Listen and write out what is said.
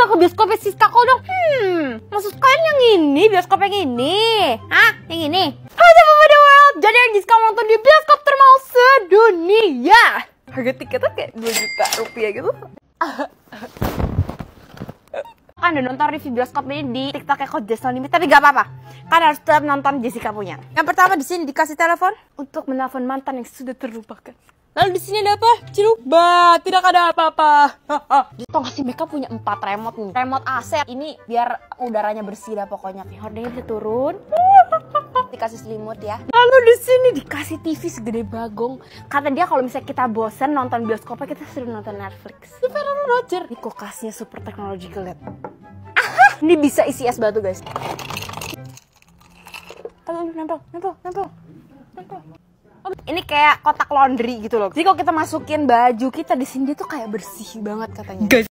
udah ke bioskopnya si kok dong hmm maksud kalian yang ini bioskop yang ini hah yang ini Halo Papa The World jadi yang diskon nonton di bioskop termahal sedunia harga tiketnya kayak 2 juta rupiah gitu dan udah nonton review ini di tiktok Coach Jason Limit, tapi gak apa-apa. Kan harus tetap nonton Jessica punya. Yang pertama di sini dikasih telepon untuk menelpon mantan yang sudah terlupakan. Lalu di sini ada apa? ciluk bah tidak ada apa-apa. Tong kasih mereka punya empat remote nih. Remote AC ini biar udaranya bersih lah pokoknya. Hordenya bisa turun. dikasih selimut ya. Lalu di sini dikasih TV segede bagong. Kata dia kalau misalnya kita bosen nonton bioskopnya kita seru nonton Netflix. Di Roger. Ini kulkasnya super teknologi kelihatan. Ini bisa isi es batu, guys. Aduh, nempel, nempel, nempel. Nempel. Ini kayak kotak laundry gitu loh. Jadi kalau kita masukin baju kita di sini tuh kayak bersih banget katanya. Guys.